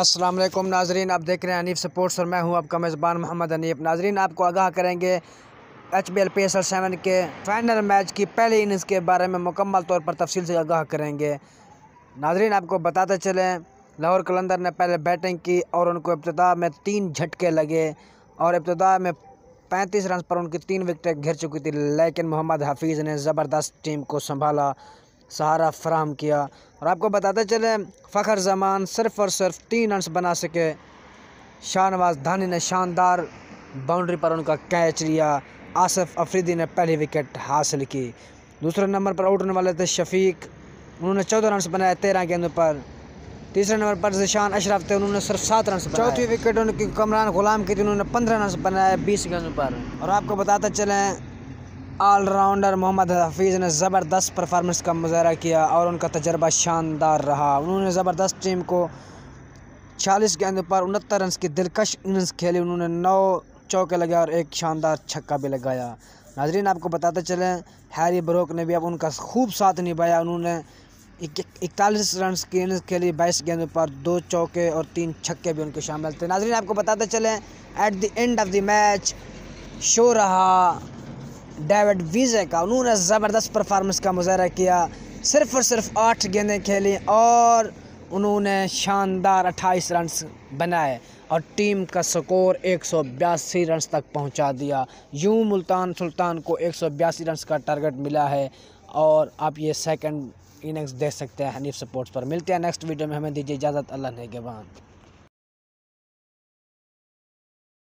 अस्सलाम वालेकुम नाजरीन आप देख रहे हैं अनीफ स्पोर्ट्स और मैं हूं आपका मेज़बान मोहम्मद अनीफ नाजरीन आपको आगाह करेंगे H B L P S L seven के फाइनल मैच की पहले इनिंग्स के बारे में मुकम्मल तौर पर तफसील से आगाह करेंगे नाजरीन आपको बताते चलें लाहौर कलंदर ने पहले बैटिंग की और उनको इब्तदा में तीन झटके लगे और इब्तदा में पैंतीस रन पर उनकी तीन विकटें घिर चुकी थी लेकिन मोहम्मद हफीज़ ने ज़बरदस्त टीम को संभाला सहारा फ्राहम किया और आपको बताते चले फ़खर जमान सिर्फ और सिर्फ तीन रनस बना सके शाहनवाज धानी ने शानदार बाउंड्री पर उनका कैच लिया आसफ अफरीदी ने पहली विकेट हासिल की दूसरे नंबर पर आउट होने वाले थे शफीक उन्होंने चौदह रनस बनाए तेरह गेंदों पर तीसरे नंबर पर जिशान अशरफ थे उन्होंने सिर्फ सात रन चौथी विकेट उनकी कमरान गुलाम की थी उन्होंने पंद्रह रन बनाए बीस गेंदों पर और आपको बताते चलें ऑलराउंडर मोहम्मद हफीज़ ने ज़बरदस्त परफार्मेंस का मुजाहरा किया और उनका तजर्बा शानदार रहा उन्होंने ज़बरदस्त टीम को छियालीस गेंदों पर उनहत्तर रन की दिलकश इनिंग्स खेली उन्होंने नौ चौके लगे और एक शानदार छक्का भी लगाया नाजरीन आपको बताते चलें हैरी ब्रोक ने भी अब उनका खूब साथ निभाया उन्होंने इकतालीस रन की इनिंग्स खेली बाईस गेंदों पर दो चौके और तीन छक्के भी उनके शामिल थे नाजरीन आपको बताते चलें at the end of the match show रहा डेविड वीजे का उन्होंने ज़बरदस्त परफॉर्मेंस का मुजाहरा किया सिर्फ और सिर्फ आठ गेंदें खेली और उन्होंने शानदार अट्ठाईस रन बनाए और टीम का स्कोर एक सौ बयासी रन तक पहुंचा दिया यूं मुल्तान सुल्तान को एक सौ बयासी रन का टारगेट मिला है और आप ये सेकंड इनिंग्स देख सकते हैं हनीफ सपोर्ट्स पर मिलते हैं नेक्स्ट वीडियो में हमें दीजिए इजाज़त अल्लाह ने के